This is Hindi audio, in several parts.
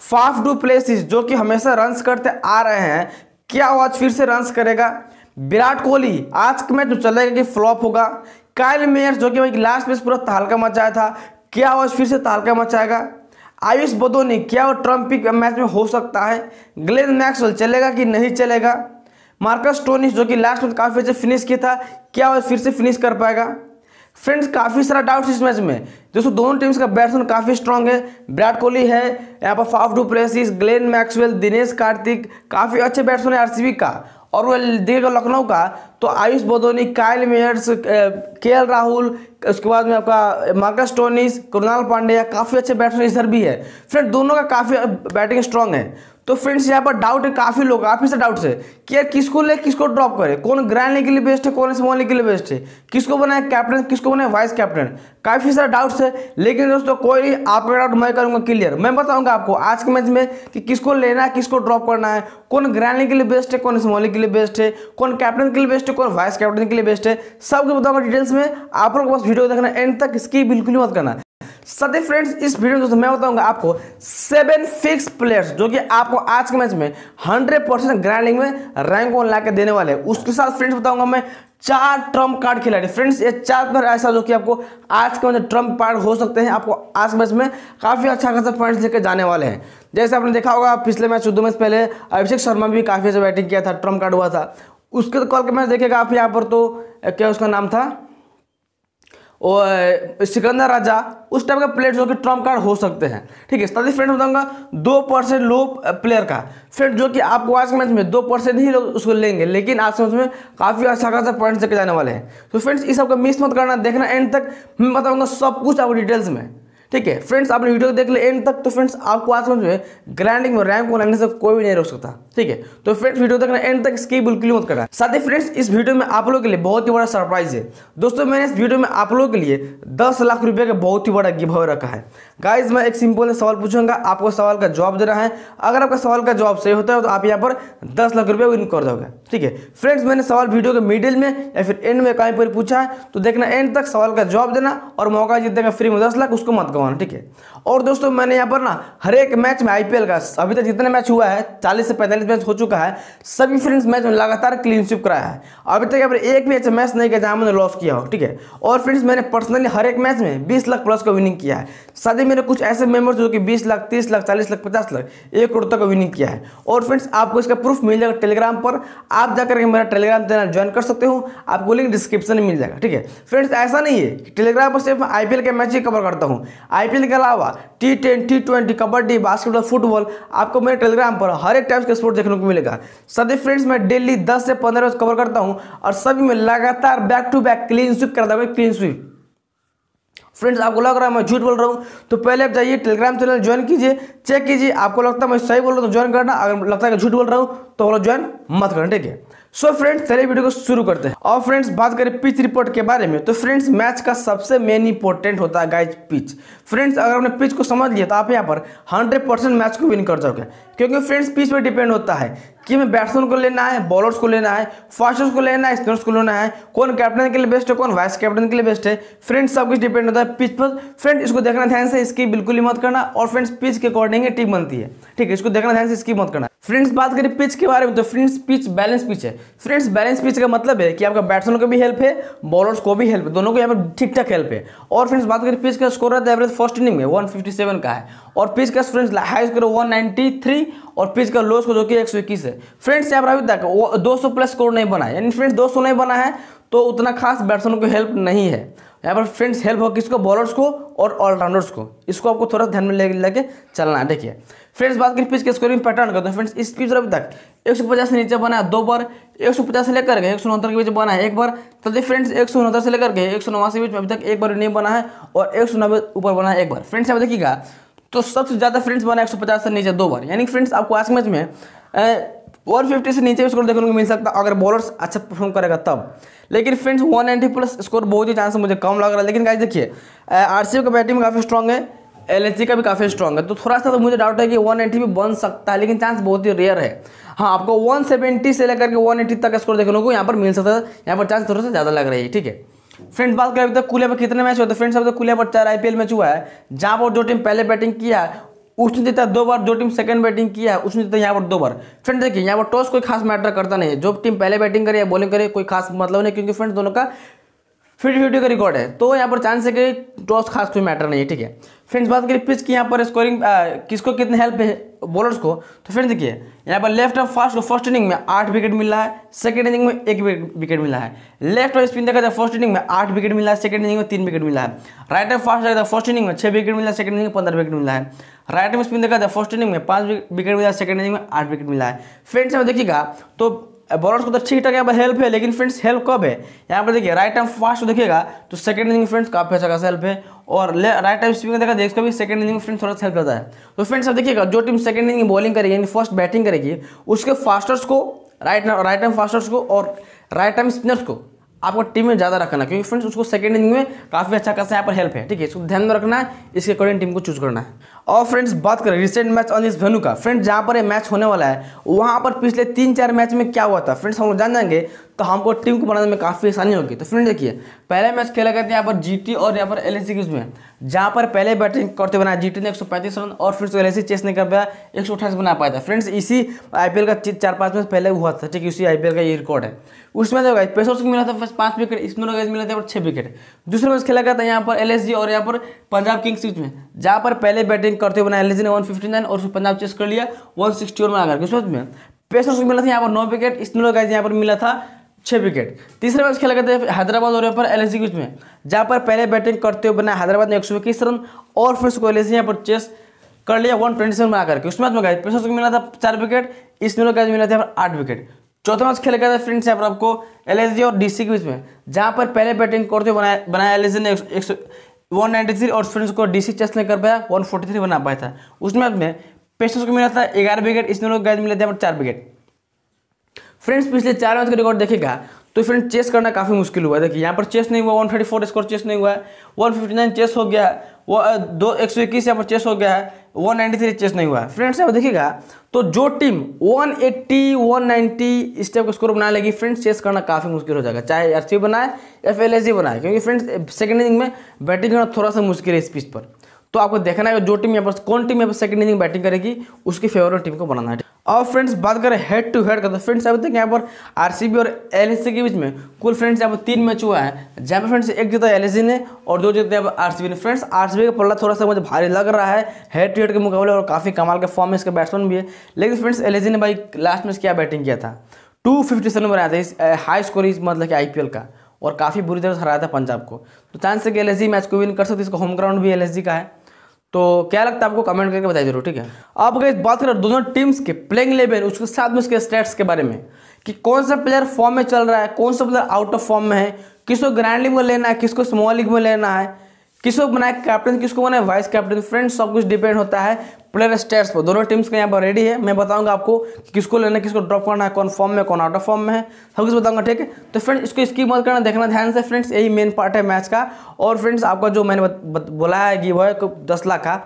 फाफ डू प्लेसिस जो कि हमेशा रन्स करते आ रहे हैं क्या वो आज फिर से रन्स करेगा विराट कोहली आज के मैच में चलेगा कि फ्लॉप होगा कायल मेयर जो कि लास्ट मैच पूरा तहलका मचाया था क्या वो आज फिर से तहलका मचाएगा आयुष बदोनी क्या वो ट्रंपिक मैच में हो सकता है ग्लेन मैक्सवेल चलेगा कि नहीं चलेगा मार्कस टोनिस जो कि लास्ट में काफ़ी अच्छे फिनिश किया था क्या वो फिर से फिनिश कर पाएगा फ्रेंड्स काफ़ी सारा डाउट्स इस मैच में दोस्तों दोनों टीम्स का बैट्समैन काफ़ी स्ट्रांग है विराट कोहली है यहाँ पर Faf du Plessis Glenn Maxwell Dinesh Karthik काफ़ी अच्छे बैट्समैन है आरसीबी का और वो देखेगा लखनऊ का तो आयुष बोधोनी कायल मेयर्स के एल राहुल उसके बाद में आपका मार्कस टोनिस कृणाल पांडे काफ़ी अच्छे बैट्समैन इधर भी है फ्रेंड दोनों का काफ़ी बैटिंग स्ट्रांग है तो फ्रेंड्स यहाँ पर डाउट है काफ़ी लोग काफ़ी से डाउट्स है कि यार किसको ले किसको ड्रॉप करे कौन ग्रैंड लीग के लिए बेस्ट है कौन स्मॉल लीग के लिए बेस्ट है किसको बनाए कैप्टन किसको बनाए वाइस कैप्टन काफ़ी सारे डाउट्स है लेकिन दोस्तों कोई नहीं आपका डाउट मैं करूंगा क्लियर मैं बताऊंगा आपको आज के मैच में कि किसको लेना है किसको ड्रॉप करना है कौन ग्रैंड लीग के लिए बेस्ट है कौन स्मॉल लीग के लिए बेस्ट है कौन कैप्टन के लिए बेस्ट है कौन वाइस कैप्टन के लिए बेस्ट है सबको बताऊंगा डिटेल्स में आप लोग बस वीडियो देखना एंड तक इसकी बिल्कुल ही मत करना सदी फ्रेंड्स इस वीडियो में मैं बताऊंगा आपको सेवन फिक्स प्लेयर्स जो कि आपको आज के मैच में हंड्रेड परसेंट ग्राइंडिंग में रैंक वन ला देने वाले हैं उसके साथ फ्रेंड्स बताऊंगा मैं चार ट्रम्प कार्ड खिलाड़ी फ्रेंड्स ये चार प्लेयर ऐसा जो कि आपको आज के मैच ट्रम्प कार्ड हो सकते हैं आपको आज के मैच में काफ़ी अच्छा खासा पॉइंट्स लेकर जाने वाले हैं जैसे आपने देखा होगा पिछले मैच दो मैच पहले अभिषेक शर्मा भी काफ़ी अच्छा बैटिंग किया था ट्रम्प कार्ड हुआ था उसके कॉल के मैच देखेगा आप यहाँ पर तो क्या उसका नाम था और सिकंदर राजा उस टाइप का प्लेयर जो कि ट्रम्प कार्ड हो सकते हैं ठीक है साथ फ्रेंड बताऊंगा दो परसेंट लो प्लेयर का फ्रेंड जो कि आपको आज के मैच में दो परसेंट ही लोग उसको लेंगे लेकिन आज के मैच में काफ़ी अच्छा खासा पॉइंट्स देखे जाने वाले हैं तो फ्रेंड्स इस सबका मिस मत करना देखना एंड तक मैं बताऊंगा सब कुछ आपको डिटेल्स में ठीक है फ्रेंड्स आपने वीडियो देख लिया एंड तक तो फ्रेंड्स आपको आज समझ में ग्राइंडिंग में रैंक को लगने से कोई भी नहीं रोक सकता ठीक है तो फ्रेंड्स वीडियो देखना एंड तक इसकी बिल्कुल मत करना साथ ही फ्रेंड्स इस वीडियो में आप लोगों के लिए बहुत ही बड़ा सरप्राइज है दोस्तों मैंने इस वीडियो में आप लोगों के लिए दस लाख रुपये का बहुत ही बड़ा गिव रखा है गाइज मैं एक सिंपल सवाल पूछूंगा आपको सवाल का जवाब देना है अगर आपका सवाल का जवाब सही होता है तो आप यहाँ पर दस लाख रुपये विन कर दोगे ठीक है फ्रेंड्स मैंने सवाल वीडियो के मिडिल में या फिर एंड में कहीं पर पूछा है तो देखना एंड तक सवाल का जवाब देना और मौका जीतने का फ्री में दस लाख उसको मत करवाना ठीक है और दोस्तों मैंने यहाँ पर ना हर एक मैच में आईपीएल का अभी तक जितने मैच हुआ है 40 से 45 मैच हो चुका है सभी फ्रेंड्स मैच में लगातार क्लीन स्विप कराया है अभी तक यहाँ पर एक भी ऐसा मैच नहीं किया जहाँ मैंने लॉस किया हो ठीक है और फ्रेंड्स मैंने पर्सनली हर एक मैच में बीस लाख प्लस का विनिंग किया है साथ ही मेरे कुछ ऐसे मेम्बर्स जो कि बीस लाख तीस लाख चालीस लाख पचास लाख एक करोड़ तक का विनिंग किया है और फ्रेंड्स आपको इसका प्रूफ मिल जाएगा टेलीग्राम पर आप जाकर के मेरा टेलीग्राम चैनल ज्वाइन कर सकते हो आपको लिंक डिस्क्रिप्शन में मिल जाएगा ठीक है फ्रेंड्स ऐसा नहीं है टेलीग्राम पर सिर्फ आईपीएल के मैच ही कवर करता हूँ आईपीएल के अलावा T ten T twenty kabaddi basketball football आपको मेरे टेलीग्राम पर हर एक टाइप के स्पोर्ट देखने को मिलेगा सभी फ्रेंड्स मैं डेली दस से पंद्रह रोज कवर करता हूँ और सभी में लगातार back to back clean sweep करता हूँ क्लीन स्विप फ्रेंड्स आपको लग रहा है मैं झूठ बोल रहा हूँ तो पहले आप जाइए टेलीग्राम चैनल ज्वाइन कीजिए चेक कीजिए आपको लगता है मैं सही बोल रहा हूँ तो ज्वाइन करना अगर लगता है कि झूठ बोल रहा हूँ तो बोलो ज्वाइन मत करना ठीक है सो फ्रेंड्स चलिए वीडियो को शुरू करते हैं और फ्रेंड्स बात करें पिच रिपोर्ट के बारे में तो फ्रेंड्स मैच का सबसे मेन इंपॉर्टेंट होता है गाइज पिच फ्रेंड्स अगर आपने पिच को समझ लिया तो आप यहाँ पर 100 परसेंट मैच को विन कर जाओगे क्योंकि फ्रेंड्स पिच पर डिपेंड होता है कि हमें बैट्समैन को लेना है बॉलर्स को लेना है फास्टर्स को लेना है स्पिनर्स को लेना है कौन कैप्टन के लिए बेस्ट है कौन वाइस कैप्टन के लिए बेस्ट है फ्रेंड्स सब कुछ डिपेंड होता है पिच पर फ्रेंड इसको देखना ध्यान से इसकी बिल्कुल ही मत करना और फ्रेंड्स पिच के अकॉर्डिंग ही टीम बनती है ठीक है इसको देखना ध्यान से इसकी मत करना फ्रेंड्स बात करें पिच के बारे में तो फ्रेंड्स पिच बैलेंस पिच है फ्रेंड्स बैलेंस पिच का मतलब है कि आपका बैट्समैन को भी हेल्प है बॉलर्स को भी हेल्प है दोनों को यहाँ पर ठीक ठाक हेल्प है और फ्रेंड्स बात करें पिच का स्कोर रहता है एवरेज फर्स्ट इनिंग में 157 का है और पिच का फ्रेंड्स हाई स्कोर है और पिच का लो स्कोर जो कि एक है फ्रेंड्स यहाँ पर अभी तक दो प्लस स्कोर नहीं बना है यानी फ्रेंड्स दो नहीं बना है तो उतना खास बैट्समैन को हेल्प नहीं है यहाँ पर फ्रेंड्स हेल्प हो किसको बॉलर्स को और ऑलराउंडर्स को इसको आपको थोड़ा ध्यान में लेके चलना है देखिए फ्रेंड्स बात करें पिच के स्कोरिंग पैटर्न करते हैं फ्रेंड्स इस पिच अभी तक 150 से नीचे बना है दो बार पचास से लेकर गए एक के बीच बना है एक बार तभी फ्रेंड्स एक से लेकर के एक के बीच में अभी तक एक बार नहीं बना है और एक सौ नब्बे ऊपर बना है एक बार फ्रेंड्स अब देखिएगा तो सबसे ज़्यादा फ्रेंड्स बना है एक से नीचे दो बार यानी फ्रेंड्स आपको आज मैच में वन फिफ्टी से नीचे स्कोर देखने को मिल सकता अगर बॉलर्स अच्छा परफॉर्म करेगा तब लेकिन friends one ninety plus score बहुत ही चांस मुझे कम लग रहा है लेकिन गाइस देखिए आरसीबी का बैटिंग काफ़ी स्ट्रॉग है एल का भी काफ़ी स्ट्रॉन्ग है तो थोड़ा सा तो मुझे डाउट है कि वन एटी भी बन सकता है लेकिन चांस बहुत ही रेयर है हाँ आपको 170 से लेकर के 180 तक स्कोर देखने को यहाँ पर मिल सकता है यहाँ पर चांस थोड़ा सा ज़्यादा लग रही है ठीक है फ्रेंड्स बात करें अभी तक कुल्हे पर कितने मैच हुए तो फ्रेंड्स अभी तक कुल्हे पर चार आईपीएल मैच हुआ है जहाँ पर जो टीम पहले बैटिंग किया है उसने जीता दो बार जो टीम सेकंड बैटिंग किया है उसने जीता यहाँ पर दो बार फ्रेंड देखिए यहाँ पर टॉस कोई खास मैटर करता नहीं है जो टीम पहले बैटिंग करे या बॉलिंग करे कोई खास मतलब नहीं क्योंकि फ्रेंड्स दोनों का फिफ्टी फिफ्टी का रिकॉर्ड है तो यहाँ पर चांस है कि टॉस खास कोई मैटर नहीं है ठीक है फ्रेंड्स बात करें पिच की यहाँ पर स्कोरिंग किसको कितने हेल्प है बॉलर्स को तो फ्रेंड्स देखिए यहाँ पर लेफ्ट ऑफ फास्ट को फर्स्ट इनिंग में आठ विकेट मिला है सेकंड इनिंग में एक विकेट मिला है लेफ्ट ऑफ स्पिन देखा जाए फर्स्ट इनिंग में आठ विकेट मिला है सेकंड इनिंग में तीन विकेट मिला है राइट ऑफ फास्ट देखा फर्स्ट इनिंग में छह विकेट मिला है सेकंड इनिंग में पंद्रह विकेट मिला है राइट ऑफ स्पिन देखा जाए फर्स्ट इनिंग में पांच विकेट मिला है सेकंड इनिंग में आठ विकेट मिला है फ्रेंड्स हमें देखिएगा तो बॉलर्स को तो ठीक ठाक यहाँ पर हेल्प है लेकिन फ्रेंड्स हेल्प कब है यहाँ पर देखिए राइट टाइम फास्ट देखिएगा तो सेकंड इनिंग फ्रेंड्स काफ़ी अच्छा खासा हेल्प है और राइट टाइम स्पिन देखा देखिए भी सेकंड इनिंग फ्रेंड्स थोड़ा सा हेल्प करता है तो फ्रेंड्स अब देखिएगा जो टीम सेकंड इनिंग बॉलिंग करेगी यानी फर्स्ट बैटिंग करेगी उसके फास्टर्स को राइट राइट टाइम फास्टर्स को और राइट टाइम स्पिनर्स को आपको टीम में ज़्यादा रखना क्योंकि फ्रेंड्स उसको सेकंड इनिंग में काफ़ी अच्छा खासा यहाँ पर हेल्प है ठीक है इसको ध्यान में रखना है इसके अकॉर्डिंग टीम को चूज करना है और फ्रेंड्स बात करें रिसेंट मैच ऑन इस वेन्यू का फ्रेंड्स जहाँ पर ये मैच होने वाला है वहाँ पर पिछले तीन चार मैच में क्या हुआ था फ्रेंड्स हम लोग जान जाएंगे तो हमको टीम को बनाने में काफ़ी आसानी होगी तो फ्रेंड देखिए पहले मैच खेला गया था यहाँ पर जी और यहाँ पर एल के में जहाँ पर पहले बैटिंग करते बनाया जी ने एक रन और फिर एल एस सी चेस नहीं कर पाया एक बना पाया था फ्रेंड्स इसी आईपीएल का चार पाँच मैच पहले हुआ था ठीक है इसी आईपीएल का ये रिकॉर्ड है उसमें जो गाइज पेसर्स को मिला था फर्स्ट पाँच विकेट स्पिनर गाइज मिला था छः विकेट दूसरा मैच खेला गया था यहाँ पर एल और यहाँ पर पंजाब किंग्स में जहाँ पर पहले बैटिंग चेक करते हुए एल एल ने वन फिफ्टी नाइन और पंजाब चेस कर लिया वन में आकर के समझ में पेसर्स को मिला था यहाँ पर नौ विकेट स्पिनर गाइज यहाँ पर मिला था छः विकेट तीसरे मैच खेला गया था हैदराबाद और यहाँ पर एल के बीच में जहाँ पर पहले बैटिंग करते हुए बनाया हैदराबाद ने एक सौ इक्कीस रन और फिर उसको एल यहाँ पर चेस कर लिया वन ट्वेंटी सेवन में आकर के उस मैच में गए पेसर्स को मिला था चार विकेट स्पिनर गाइज मिला था यहाँ पर आठ विकेट चौथा मैच खेला गया था फ्रेंड्स यहाँ पर आपको एल और डीसी के बीच में जहाँ पर पहले बैटिंग करते हुए बनाया बनाया एल ने वन नाइन्टी थ्री और स्टूडेंट्स को डी सी चेस्ट नहीं कर पाया वन फोर्टी थ्री बना पाया था उस मैच में पेशेंस को मिला था ग्यारह विकेट इसमें लोग गैज मिले थे चार विकेट फ्रेंड्स पिछले चार मैच का रिकॉर्ड देखेगा तो फ्रेंड चेस करना काफ़ी मुश्किल हुआ देखिए यहाँ पर चेस नहीं हुआ 134 स्कोर चेस नहीं हुआ है 159 चेस हो गया वो दो एक सौ इक्कीस यहाँ पर चेस हो गया है वन नाइन्टी थ्री चेस नहीं हुआ है फ्रेंड्स यहाँ पर देखिएगा तो जो टीम 180, 190 इस टाइप का स्कोर बनाने लगी फ्रेंड्स चेस करना काफ़ी मुश्किल हो जाएगा चाहे एस बनाए या फिर बनाए क्योंकि फ्रेंड्स सेकेंड इनिंग में बैटिंग करना थोड़ा सा मुश्किल है इस पिच पर तो आपको देखना है जो टीम यहाँ पर कौन टीम यहाँ पर सेकंड इनिंग बैटिंग करेगी उसकी फेवर में टीम को बनाना है और फ्रेंड्स बात करें हेड टू हेड का तो फ्रेंड्स अभी तक यहाँ पर आरसीबी और एलएससी के बीच में कुल फ्रेंड्स यहाँ पर तीन मैच हुआ है जहाँ पर फ्रेंड्स एक जीता एलएससी ने और दो जीते आर सी आरसीबी ने फ्रेंड्स आर का पल्ला थोड़ा सा मुझे भारी लग रहा है हेड टू हेड के मुकाबले और काफ़ी कमाल का फॉर्म है इसका बैट्समैन भी है लेकिन फ्रेंड्स एल ने भाई लास्ट मैच क्या बैटिंग किया था टू फिफ्टी सेवन बनाया था इस हाई स्कोर इस मतलब कि आई का और काफ़ी बुरी तरह से हराया था पंजाब को तो चांस है कि एल मैच को विन कर सकती है इसका होम ग्राउंड भी एल का है तो क्या लगता है आपको कमेंट करके बताइए जरूर ठीक है अब अगर बात करें दोनों टीम्स के प्लेइंग लेवल उसके साथ में उसके स्टेट्स के बारे में कि कौन सा प्लेयर फॉर्म में चल रहा है कौन सा प्लेयर आउट ऑफ फॉर्म में है किसको ग्रैंड लीग में लेना है किसको स्मॉल लीग में लेना है किसको बनाए कैप्टन किसको बनाए वाइस कैप्टन फ्रेंड्स सब कुछ डिपेंड होता है प्लेयर स्टेट्स पर दोनों टीम्स का यहाँ पर रेडी है मैं बताऊंगा आपको कि किसको लेना किसको ड्रॉप करना है कौन फॉर्म में कौन आउट ऑफ फॉर्म में है सब कुछ बताऊंगा ठीक है तो फ्रेंड्स इसको इसकी मत करना देखना ध्यान से फ्रेंड्स यही मेन पार्ट है मैच का और फ्रेंड्स आपका जो मैंने बोला है गिव है दस लाख का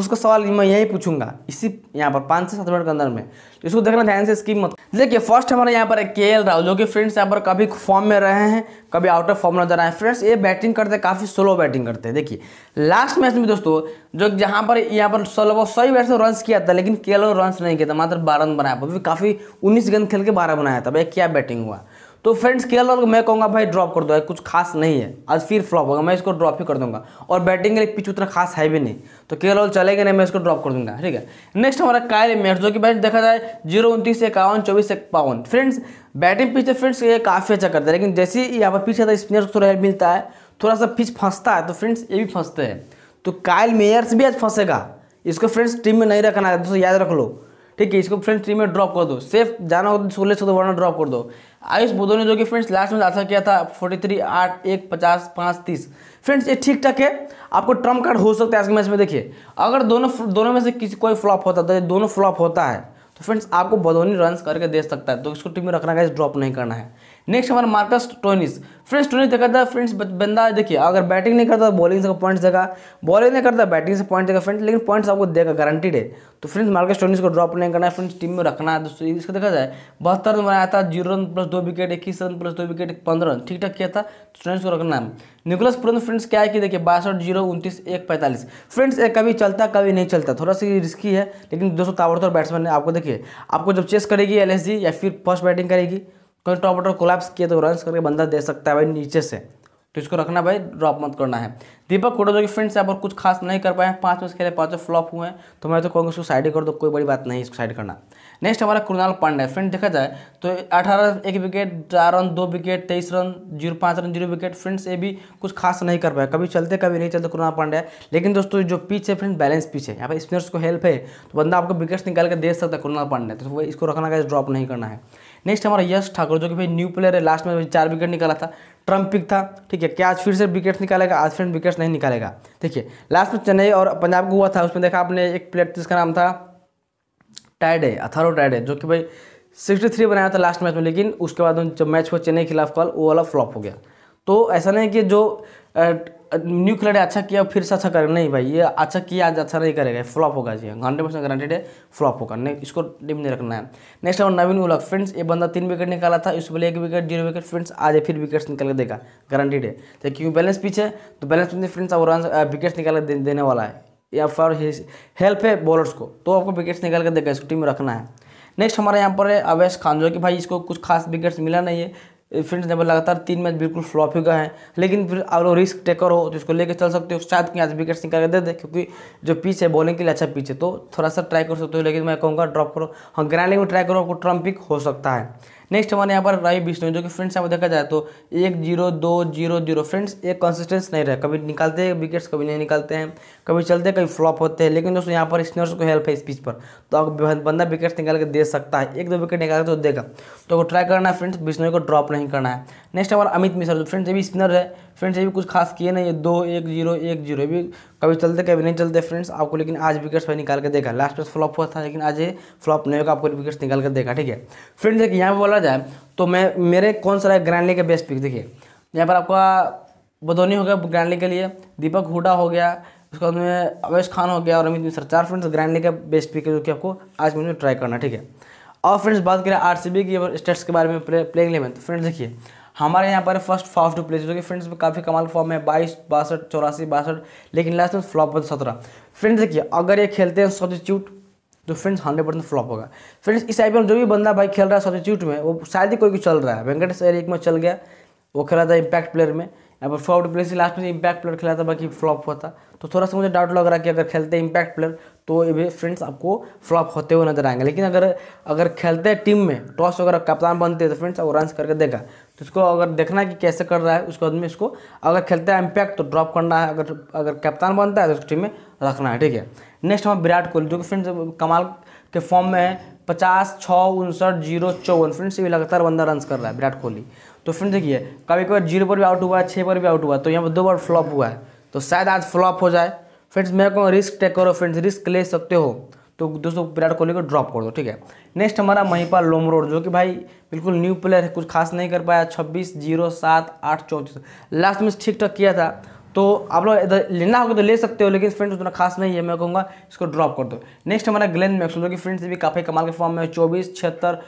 उसका सवाल मैं यही पूछूंगा इसी यहाँ पर पाँच से सात मिनट के अंदर में तो इसको देखना ध्यान से स्कीम मत देखिए फर्स्ट हमारे यहाँ पर के एल राहुल जो कि फ्रेंड्स यहाँ पर कभी फॉर्म में रहे हैं कभी आउट ऑफ फॉर्म नजर आए फ्रेंड्स ये बैटिंग करते हैं काफ़ी स्लो बैटिंग करते हैं देखिए लास्ट मैच में दोस्तों जो जहाँ पर यहाँ पर सोलह सही बैट से रन किया था लेकिन के एल रंस नहीं किया था मात्र बारह रन बनाया था काफ़ी उन्नीस गेंद खेल के बारह बनाया था भाई क्या बैटिंग हुआ तो फ्रेंड्स केएल राहुल को मैं कहूँगा भाई ड्रॉप कर दो कुछ खास नहीं है आज फिर फ्लॉप होगा मैं इसको ड्रॉप ही कर दूंगा और बैटिंग के लिए पिच उतना खास है भी नहीं तो केएल राहुल चलेगा नहीं मैं इसको ड्रॉप कर दूंगा ठीक है नेक्स्ट हमारा कायल मैच जो कि भाई देखा जाए जीरो उनतीस इक्यावन चौबीस इक्यावन बावन फ्रेंड्स बैटिंग पिच फ्रेंड्स ये काफ़ी अच्छा करता है लेकिन जैसे ही यहाँ पर पिच आता है स्पिनर को थोड़ा हेल्प मिलता है थोड़ा सा पिच फंसता है तो फ्रेंड्स ये भी फंसते हैं तो कायल मेयर्स भी आज फंसेगा इसको फ्रेंड्स टीम में नहीं रखना है दोस्तों याद रख लो ठीक है इसको फ्रेंड्स टीम में ड्रॉप कर दो सेफ जाना हो तो सोलह सौ तो वरना ड्रॉप कर दो आयुष बोधो ने जो कि फ्रेंड्स लास्ट में दाखिल किया था फोर्टी थ्री आठ एक पचास पाँच तीस फ्रेंड्स ये ठीक ठाक है आपको ट्रम्प कार्ड हो सकता है आज के मैच में देखिए अगर दोनों दोनों में से किसी कोई फ्लॉप होता है तो दोनों फ्लॉप होता है तो फ्रेंड्स आपको बदोनी रन करके दे सकता है तो इसको टीम में रखना का ड्रॉप नहीं करना है नेक्स्ट हमारा मार्कस टोनिस फ्रेंड्स टोनिस देखा था फ्रेंड्स बंदा देखिए अगर बैटिंग नहीं करता बॉलिंग से पॉइंट्स देगा बॉलिंग नहीं करता बैटिंग से पॉइंट्स देगा फ्रेंड्स लेकिन पॉइंट्स आपको देगा गारंटीड है तो फ्रेंड्स मार्कस टोनिस को ड्रॉप नहीं करना है फ्रेंड्स टीम में रखना है दोस्तों इसको देखा जाए बहत्तर रन बनाया था जीरो रन प्लस दो विकेट इक्कीस रन प्लस दो विकेट पंद्रह रन ठीक ठाक किया था टोनिस तो को रखना है निकोलस पुरन फ्रेंड्स क्या है कि देखिए बासठ जीरो उनतीस एक पैंतालीस फ्रेंड्स एक कभी चलता कभी नहीं चलता थोड़ा सा रिस्की है लेकिन दोस्तों ताबड़तोड़ बैट्समैन है आपको देखिए आपको जब चेस करेगी एल या फिर फर्स्ट बैटिंग करेगी कहीं टॉप ऑर्डर कोलैप्स किए तो रन करके बंदा दे सकता है भाई नीचे से तो इसको रखना भाई ड्रॉप मत करना है दीपक कोडो जो कि फ्रेंड्स यहाँ पर कुछ खास नहीं कर पाए हैं पाँच मैच खेले पाँचों फ्लॉप हुए हैं तो मैं तो कहूँगा उसको साइड कर दो कोई बड़ी बात नहीं इसको साइड करना नेक्स्ट हमारा कृणाल पांडे फ्रेंड देखा जाए तो अठारह एक विकेट चार रन दो विकेट तेईस रन जीरो पाँच रन जीरो विकेट फ्रेंड्स ये भी कुछ खास नहीं कर पाए कभी चलते कभी नहीं चलते कृणाल पांडे लेकिन दोस्तों जो पिच है फ्रेंड बैलेंस पिच है यहाँ पर स्पिनर्स को हेल्प है तो बंदा आपको विकेट्स निकाल के दे सकता है कृणाल पांडे तो इसको रखना का ड्रॉप नहीं करना है नेक्स्ट हमारा यश ठाकुर जो कि भाई न्यू प्लेयर है लास्ट में चार विकेट निकाला था ट्रम्प पिक था ठीक है क्या आज फिर से विकेट निकालेगा आज फिर विकेट नहीं निकालेगा देखिए लास्ट में चेन्नई और पंजाब को हुआ था उसमें देखा आपने एक प्लेयर जिसका नाम था टाइडे अथारो टाइडे जो कि भाई सिक्सटी थ्री बनाया था लास्ट मैच में लेकिन उसके बाद जब मैच हुआ चेन्नई के खिलाफ कॉल वो वाला फ्लॉप हो गया तो ऐसा नहीं कि जो न्यू खिलाड़ी अच्छा किया फिर से अच्छा करेगा नहीं भाई ये अच्छा किया आज अच्छा नहीं करेगा फ्लॉप होगा जी हंड्रेड परसेंट गारंटेड है फ्लॉप होगा नहीं इसको टीम नहीं रखना है नेक्स्ट है नवीन उलक फ्रेंड्स ये बंदा तीन विकेट निकाला था इस बोले एक विकेट जीरो विकेट फ्रेंड्स आज फिर विकेट्स निकाल के देगा गारंटेड है तो क्योंकि बैलेंस पीछे है तो बैलेंस में फ्रेंड्स अब रन विकेट्स निकाल देने वाला है या फॉर हेल्प है बॉलर्स को तो आपको विकेट्स निकाल के देगा इसको टीम में रखना है नेक्स्ट हमारे यहाँ पर है अवेश खान जो कि भाई इसको कुछ खास विकेट्स मिला नहीं है फ्रेंड्स जब लगातार तीन मैच बिल्कुल फ्लॉप ही गए हैं लेकिन फिर आप लोग रिस्क टेकर हो तो इसको लेकर चल सकते हो शायद कि आज विकेट सिंह करके दे दे क्योंकि जो पिच है बॉलिंग के लिए अच्छा पिच है तो थोड़ा सा ट्राई कर सकते हो लेकिन मैं कहूँगा ड्रॉप करो हाँ ग्रैंडिंग में ट्राई करो आपको ट्रम्पिक हो सकता है नेक्स्ट हमारे यहाँ पर राय बिश्नोई जो कि फ्रेंड्स यहाँ पर देखा जाए तो एक जीरो दो जीरो जीरो फ्रेंड्स एक कंसिस्टेंस नहीं रहे कभी निकालते हैं विकेट्स कभी नहीं निकालते हैं कभी चलते कभी फ्लॉप होते हैं लेकिन दोस्तों यहाँ पर स्पिनर्स को हेल्प है इस पिच पर तो अगर बंदा विकेट्स निकाल के दे सकता है एक दो विकेट निकाल के तो देगा तो ट्राई करना है फ्रेंड्स बिश्नोई को ड्रॉप नहीं करना है नेक्स्ट हमारा अमित मिश्रा जो फ्रेंड्स ये भी स्पिनर है फ्रेंड्स ये भी कुछ खास किए नहीं ये दो एक जीरो एक जीरो ये भी कभी चलते कभी नहीं चलते फ्रेंड्स आपको लेकिन आज विकेट्स भाई निकाल कर देखा लास्ट मैच फ्लॉप हुआ था लेकिन आज ये फ्लॉप नहीं होगा आपको विकेट्स निकाल कर देखा ठीक है फ्रेंड्स देखिए यहाँ पर बोला जाए तो मैं मेरे कौन सा रहा ग्रैंडली का बेस्ट पिक देखिए यहाँ पर आपका बदोनी हो गया ग्रैंडली के लिए दीपक हुडा हो गया उसके बाद में अवेश खान हो गया और अमित मिश्रा चार फ्रेंड्स ग्रैंडली का बेस्ट पिक है जो कि आपको आज मैंने में ट्राई करना ठीक है और फ्रेंड्स बात करें आर सी बी की स्टेट्स के बारे में प्ले, प्लेइंग इलेवन तो फ्रेंड्स देखिए हमारे यहाँ पर फर्स्ट फास्ट टू प्लेस जो कि फ्रेंड्स में काफ़ी कमाल फॉर्म है बाईस बासठ चौरासी बासठ लेकिन लास्ट में फ्लॉप है सत्रह फ्रेंड्स देखिए अगर ये खेलते हैं सब्सिट्यूट तो फ्रेंड्स हंड्रेड परसेंट फ्लॉप होगा फ्रेंड्स इस आई में जो भी बंदा भाई खेल रहा है सब्सिट्यूट में वो शायद ही कोई कुछ चल रहा है वेंकटेश एक में चल गया वो खेला था इम्पैक्ट प्लेयर में यहाँ पर फ्लॉप प्लेयर से लास्ट में इम्पैक्ट प्लेयर खेला था बाकी फ्लॉप हुआ था तो थोड़ा सा मुझे डाउट लग रहा है कि अगर खेलते हैं इम्पैक्ट प्लेयर तो ये फ्रेंड्स आपको फ्लॉप होते हुए नजर आएंगे लेकिन अगर अगर खेलते हैं टीम में टॉस अगर कप्तान बनते हैं तो फ्रेंड्स वो रन करके देगा तो उसको अगर देखना है कि कैसे कर रहा है उसके बाद में इसको अगर खेलता है इम्पैक्ट तो ड्रॉप करना है अगर अगर कप्तान बनता है तो उसको टीम में रखना है ठीक है नेक्स्ट हमारे विराट कोहली जो कि फ्रेंड्स कमाल के फॉर्म में है पचास छः उनसठ जीरो चौवन फ्रेंड्स ये लगातार बंदा रन कर रहा है विराट कोहली तो फ्रेंड देखिए कभी कभी जीरो पर भी आउट हुआ है छः पर भी आउट हुआ है तो यहाँ पर दो बार फ्लॉप हुआ है तो शायद आज फ्लॉप हो जाए फ्रेंड्स मैं कहूँ रिस्क टेक करो फ्रेंड्स रिस्क ले सकते हो तो दोस्तों विराट कोहली को ड्रॉप कर दो ठीक है नेक्स्ट हमारा महिपाल लोमरोड जो कि भाई बिल्कुल न्यू प्लेयर है कुछ खास नहीं कर पाया छब्बीस जीरो सात आठ चौंतीस लास्ट में ठीक ठाक किया था तो आप लोग इधर लेना होगा तो ले सकते हो लेकिन फ्रेंड्स उतना खास नहीं है मैं कहूँगा इसको ड्रॉप कर दो नेक्स्ट हमारा ग्लेन मैक्सवेल जो कि फ्रेंड्स भी काफ़ी कमाल के फॉर्म में चौबीस छिहत्तर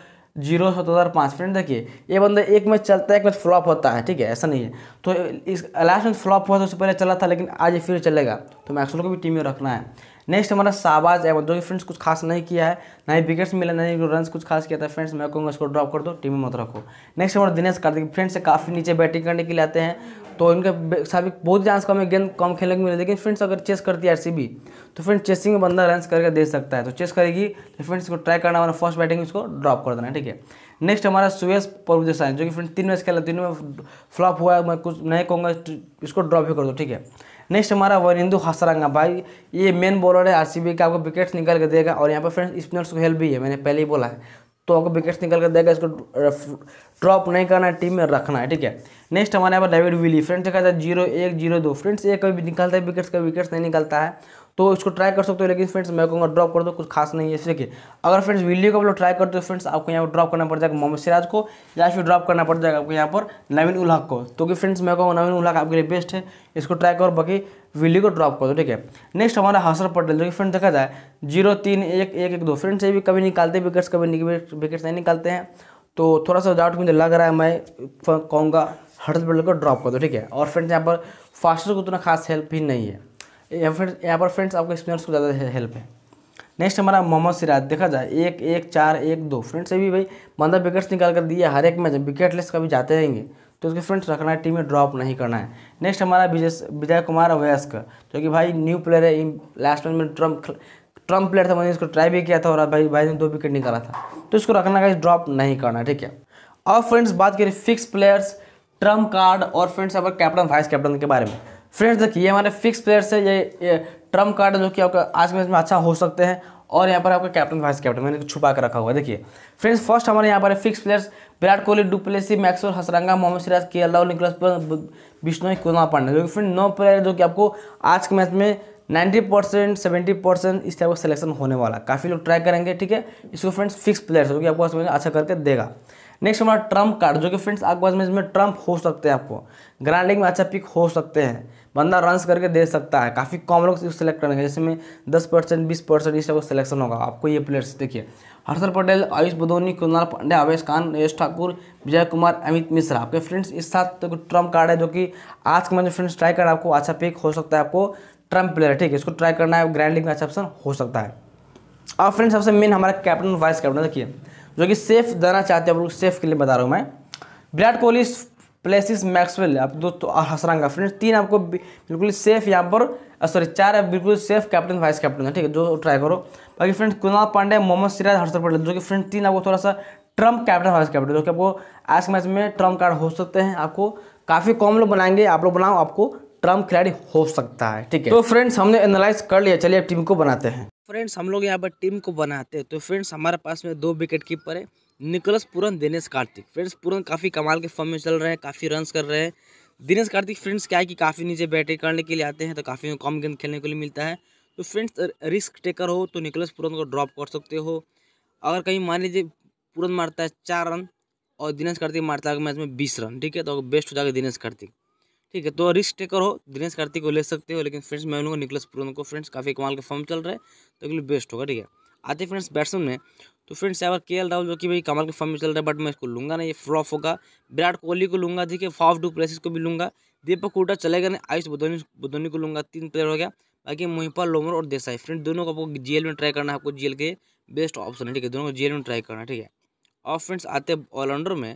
जीरो से दो हज़ार पाँच फ्रेंड देखिए ये बंदा एक मैच चलता है एक मैच फ्लॉप होता है ठीक है ऐसा नहीं है तो इस लास्ट मैच फ्लॉप हुआ तो उससे पहले चला था लेकिन आज फिर चलेगा तो मैक्सवेल को भी टीम में रखना है नेक्स्ट हमारा शाबाज एवं जो कि फ्रेंड्स कुछ खास नहीं किया है ना ही विकेट्स मिला ना ही रन कुछ खास किया था फ्रेंड्स मैं कहूँगा इसको ड्रॉप कर दो टीम में मत रखो नेक्स्ट हमारा दिनेश कार्तिक फ्रेंड्स से काफ़ी नीचे बैटिंग करने के लिए आते हैं तो इनके सभी बहुत चांस कम है गेंद कम खेलने को मिले लेकिन फ्रेंड्स अगर चेस करती है आरसीबी तो फ्रेंड्स चेसिंग में बंदा रन करके दे सकता है तो चेस करेगी तो फ्रेंड्स इसको ट्राई करना हमारा फर्स्ट बैटिंग इसको ड्रॉप कर देना है ठीक है नेक्स्ट हमारा सुयस परभुदेसाइन जो कि फ्रेंड्स तीन मैच खेला तीनों में फ्लॉप हुआ है मैं कुछ नहीं कहूँगा इसको ड्रॉप ही कर दो ठीक है नेक्स्ट हमारा वरिंदु हसरंगा भाई ये मेन बॉलर है आरसीबी का आपको विकेट्स निकल के देगा और यहाँ पर फ्रेंड स्पिनर्स को हेल्प भी है मैंने पहले ही बोला है तो आपको विकेट्स निकल कर देगा इसको ड्रॉप नहीं करना है टीम में रखना है ठीक है नेक्स्ट हमारे यहाँ पर डेविड विली फ्रेंड्स देखा था जीरो एक जीरो दो फ्रेंड्स ये कभी निकलता है विकेट्स कभी विकेट्स नहीं निकलता है तो इसको ट्राई कर सकते हो लेकिन फ्रेंड्स मैं कहूँगा ड्रॉप कर दो कुछ खास नहीं है इसलिए कि अगर फ्रेंड्स वीडियो को आप लोग ट्राई करते हो फ्रेंड्स आपको यहाँ पर ड्रॉप करना पड़ जाएगा मोहम्मद सिराज को या फिर ड्रॉप करना पड़ जाएगा आपको यहाँ पर नवीन उल्हक को तो कि फ्रेंड्स मैं कहूँगा नवीन उल्हक आपके लिए बेस्ट है इसको ट्राई करो बाकी वीडियो को ड्रॉप कर दो ठीक है नेक्स्ट हमारा हसर पटेल जो कि फ्रेंड्स देखा जाए जीरो तीन एक एक एक दो फ्रेंड्स ये भी कभी निकालते विकेट्स कभी विकेट्स नहीं निकालते हैं तो थोड़ा सा डाउट मुझे लग रहा है मैं कहूँगा हटल पटेल को ड्रॉप कर दो ठीक है और फ्रेंड्स यहाँ पर फास्टर को उतना खास हेल्प ही नहीं है यहाँ फिर यहाँ पर फ्रेंड्स आपको स्पिनर्स को ज़्यादा हेल्प है नेक्स्ट हमारा मोहम्मद सिराज देखा जाए एक एक चार एक दो फ्रेंड्स अभी भाई बंदा विकेट्स निकाल कर दिया हर एक मैच विकेट लेस कभी जाते रहेंगे तो उसके फ्रेंड्स रखना है टीम में ड्रॉप नहीं करना है नेक्स्ट हमारा विजय विजय कुमार वयस्क जो कि भाई न्यू प्लेयर है लास्ट मैच में ट्रम्प ट्रम्प प्लेयर था मैंने इसको ट्राई भी किया था और भाई भाई ने दो विकेट निकाला था तो इसको रखना का ड्रॉप नहीं करना ठीक है और फ्रेंड्स बात करें फिक्स प्लेयर्स ट्रम्प कार्ड और फ्रेंड्स अब कैप्टन वाइस कैप्टन के बारे में फ्रेंड्स देखिए ये हमारे फिक्स प्लेयर्स है ये, ये ट्रम्प कार्ड जो कि आपका आज के मैच में अच्छा हो सकते हैं और यहाँ पर आपका कैप्टन वाइस कैप्टन मैंने तो छुपा कर रखा हुआ है देखिए फ्रेंड्स फर्स्ट हमारे यहाँ पर fix players Virat Kohli du Plessis Maxwell Hasaranga Mohammad Siraj के अल्लाह निकलस विष्णु कुमार पांडे जो कि फ्रेंड नौ प्लेयर जो कि आपको आज के मैच में 90 परसेंट सेवेंटी परसेंट इस टाइप का सिलेक्शन होने वाला काफ़ी लोग ट्राई करेंगे ठीक है इसको फ्रेंड्स फिक्स प्लेयर्स जो कि आपको समझ में अच्छा करके देगा नेक्स्ट हमारा ट्रम्प कार्ड जो कि फ्रेंड्स आपको मैच में ट्रम्प हो सकते हैं आपको ग्रांड में अच्छा पिक हो सकते हैं बंदा रन करके दे सकता है काफ़ी कम लोग सेलेक्ट करेंगे जैसे में दस परसेंट बीस परसेंट इस टाइप का सिलेक्शन होगा आपको ये प्लेयर्स देखिए हर्षल पटेल आयुष बदोनी कुणाल पांडे आवेश खान यश ठाकुर विजय कुमार अमित मिश्रा आपके फ्रेंड्स इस साथ तो ट्रम्प कार्ड है जो कि आज के मैच फ्रेंड्स ट्राई करना आपको अच्छा पिक हो सकता है आपको ट्रम्प प्लेयर ठीक है इसको ट्राई करना है ग्रैंड का में अच्छा ऑप्शन हो सकता है और फ्रेंड्स सबसे मेन हमारा कैप्टन वाइस कैप्टन देखिए जो कि सेफ देना चाहते हैं आप लोग सेफ के लिए बता रहा हूँ मैं विराट कोहली प्लेसिस मैक्सवेल आप दो तो हसरंगा फ्रेंड्स तीन आपको बिल्कुल सेफ यहाँ पर सॉरी चार बिल्कुल सेफ कैप्टन वाइस कैप्टन है ठीक है जो ट्राई करो बाकी फ्रेंड्स कुणाल पांडे मोहम्मद सिराज हर्षद पटेल जो कि फ्रेंड तीन आपको थोड़ा सा ट्रम्प कैप्टन वाइस कैप्टन जो कि आपको आज के मैच में ट्रम्प कार्ड हो सकते हैं आपको काफ़ी कॉम लोग बनाएंगे आप लोग बनाओ आपको ट्रम्प खिलाड़ी हो सकता है ठीक है तो फ्रेंड्स हमने एनालाइज कर लिया चलिए टीम को बनाते हैं फ्रेंड्स हम लोग यहाँ पर टीम को बनाते हैं तो फ्रेंड्स हमारे पास में दो विकेट कीपर है Nicholas Pooran Dinesh Karthik friends Pooran काफ़ी कमाल के फॉर्म में चल रहे हैं काफ़ी रन्स कर रहे हैं दिनेश कार्तिक फ्रेंड्स क्या है कि काफ़ी नीचे बैटिंग करने के लिए आते हैं तो काफ़ी कम गेंद खेलने के लिए मिलता है तो फ्रेंड्स रिस्क टेकर हो तो निकोलस पुरन को ड्रॉप कर सकते हो अगर कहीं मान लीजिए पूरन मारता है चार रन और दिनेश कार्तिक मारता है मैच में बीस रन ठीक है तो बेस्ट हो जाएगा दिनेश कार्तिक ठीक है तो रिस्क टेकर हो दिनेश कार्तिक को ले सकते हो लेकिन फ्रेंड्स मैं उन्होंने निकोलस पुरन को फ्रेंड्स काफ़ी कमाल का फॉर्म चल रहा है तो बेस्ट होगा ठीक है आते फ्रेंड्स बैट्समैन में तो फ्रेंड्स यहाँ पर के राहुल जो कि भाई कमल के फॉर्म में चल रहा है बट मैं इसको लूंगा ना ये फ्लॉप होगा विराट कोहली को लूंगा ठीक है फाफ डू प्लेसिस को भी लूंगा दीपक कोटा चलेगा नहीं आयुष बुधोनी बुधोनी को लूंगा तीन प्लेयर हो गया बाकी मोहिपाल लोमर और देसाई फ्रेंड दोनों को आपको जेल में ट्राई करना है आपको जेल के बेस्ट ऑप्शन है ठीक है दोनों को जेल में ट्राई करना है ठीक है और फ्रेंड्स आते हैं ऑलराउंडर में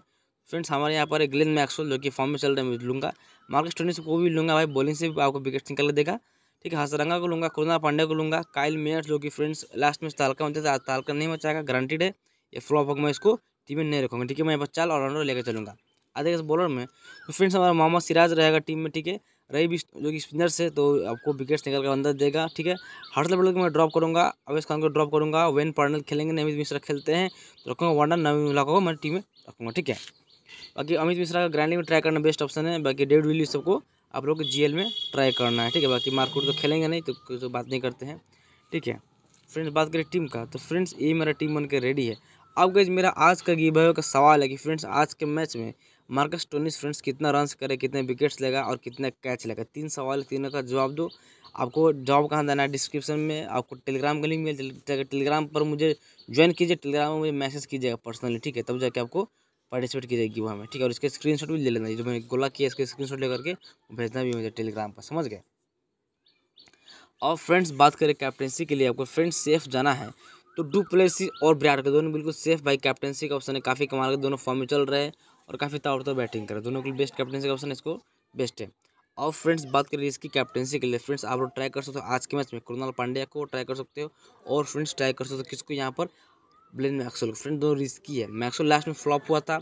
फ्रेंड्स हमारे यहाँ पर ग्लेन मैक्सवेल जो कि फॉर्म में चल रहा है मैं लूँगा मार्कस से को भी लूँगा भाई बॉलिंग से भी आपको विकेट निकल देगा ठीक है हसरंगा को लूँगा कुरना पांडे को लूँगा काइल मेयर जो कि फ्रेंड्स लास्ट में तालका बनते थे तालका नहीं बचाएगा गारंटीड है ये फ्लॉप होगा मैं इसको टीम में नहीं रखूँगा ठीक है मैं और ऑलराउंडर लेकर चलूँगा आधे बॉलर में तो फ्रेंड्स हमारा मोहम्मद सिराज रहेगा टीम में ठीक है रही भी जो कि स्पिनर्स है तो आपको विकेट्स निकल कर अंदर देगा ठीक है हर लेवल को मैं ड्रॉप करूँगा अवेश खान को ड्रॉप करूँगा वेन पार्नल खेलेंगे नवीन मिश्रा खेलते हैं तो रखूँगा डन नवीन मिला को मैं टीम में रखूँगा ठीक है बाकी अमित मिश्रा का ग्रैंडिंग में ट्राई करना बेस्ट ऑप्शन है बाकी डेविड विली सबको आप लोग जीएल में ट्राई करना है ठीक है बाकी मार्कूट तो खेलेंगे नहीं तो कोई तो बात नहीं करते हैं ठीक है फ्रेंड्स बात करें टीम का तो फ्रेंड्स ये मेरा टीम बन रेडी है अब गई मेरा आज का गिव का सवाल है कि फ्रेंड्स आज के मैच में मार्कस टोनिस फ्रेंड्स कितना रन करे कितने विकेट्स लेगा और कितने कैच लेगा तीन सवाल तीनों का जवाब दो आपको जॉब कहाँ देना है डिस्क्रिप्शन में आपको टेलीग्राम का लिंक मिल टेलीग्राम पर मुझे ज्वाइन कीजिए टेलीग्राम में मुझे मैसेज कीजिएगा पर्सनली ठीक है तब जाके आपको पार्टिसिपेट की जाएगी वो हमें ठीक है और इसके स्क्रीनशॉट भी ले लेना जो मैंने गोला किया इसके स्क्रीनशॉट लेकर के भेजना भी मुझे टेलीग्राम पर समझ गए और फ्रेंड्स बात करें कैप्टनसी के लिए आपको फ्रेंड्स सेफ जाना है तो डू प्लेसी और विराट कोहली दोनों बिल्कुल सेफ भाई कैप्टनसी का ऑप्शन है काफ़ी कमाल के दोनों फॉर्म में चल रहे हैं और काफ़ी तौर तो बैटिंग करें दोनों के लिए बेस्ट कैप्टनसी का ऑप्शन है इसको बेस्ट है और फ्रेंड्स बात करें इसकी कैप्टनसी के लिए फ्रेंड्स आप लोग ट्राई कर सकते हो आज के मैच में कृणाल पांड्या को ट्राई कर सकते हो और फ्रेंड्स ट्राई कर सकते हो किसको यहाँ पर ब्लेन मैक्सोल फ्रेंड दोनों रिस्की है मैक्सोल लास्ट में फ्लॉप हुआ था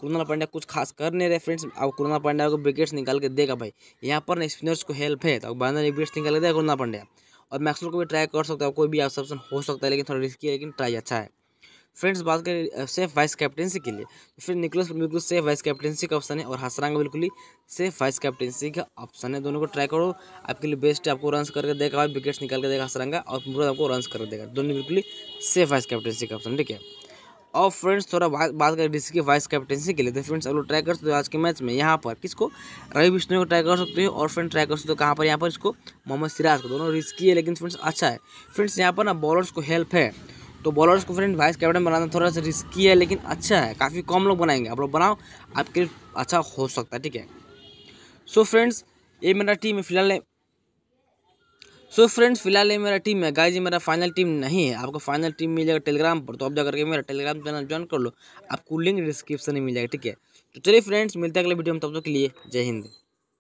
कुरुणाल पांड्या कुछ खास कर नहीं रहे फ्रेंड्स अब कुरुणाल पांड्या को विकेट्स निकाल के देगा भाई यहाँ पर ना स्पिनर्स को हेल्प है तो बांदा ने विकेट्स निकाल के देगा कुरुणाल पांड्या और मैक्सवेल को भी ट्राई कर सकता है कोई भी ऑप्शन हो सकता है लेकिन थोड़ा रिस्की है लेकिन ट्राई अच्छा है फ्रेंड्स बात करें सेफ वाइस कैप्टनसी के लिए तो फिर निकोलस बिल्कुल सेफ वाइस कैप्टनसी का ऑप्शन है और हसरंग बिल्कुल ही सेफ वाइस कैप्टनसी का ऑप्शन है दोनों को ट्राई करो आपके लिए बेस्ट आपको रन करके देगा और विकेट्स निकाल के देगा हसरंगा और मुरत आपको रन कर देगा दोनों बिल्कुल ही सेफ वाइस कैप्टनसी का ऑप्शन ठीक है और फ्रेंड्स थोड़ा बात बात करें डीसी के वाइस कैप्टनसी के लिए तो फ्रेंड्स आप लोग ट्राई कर सकते हो आज के मैच में यहाँ पर किसको रवि बिश्नो को ट्राई कर सकते हो और फ्रेंड ट्राई कर सकते हो कहाँ पर यहाँ पर इसको मोहम्मद सिराज को दोनों रिस्की है लेकिन फ्रेंड्स अच्छा है फ्रेंड्स यहाँ पर ना बॉलर्स को हेल्प है तो बॉलर्स को फ्रेंड वाइस कैप्टन बनाना थोड़ा सा रिस्की है लेकिन अच्छा है काफ़ी कम लोग बनाएंगे आप लोग बनाओ आपके लिए अच्छा हो सकता है ठीक है सो फ्रेंड्स ये मेरा टीम है फिलहाल सो फ्रेंड्स फिलहाल ये मेरा टीम है गाय जी मेरा फाइनल टीम नहीं है आपको फाइनल टीम मिल जाएगा टेलीग्राम पर तो आप जा करके मेरा टेलीग्राम चैनल ज्वाइन कर लो आपको लिंक डिस्क्रिप्शन में मिल जाएगा ठीक है तो चलिए फ्रेंड्स मिलते हैं अगले वीडियो में तब तक के लिए जय हिंद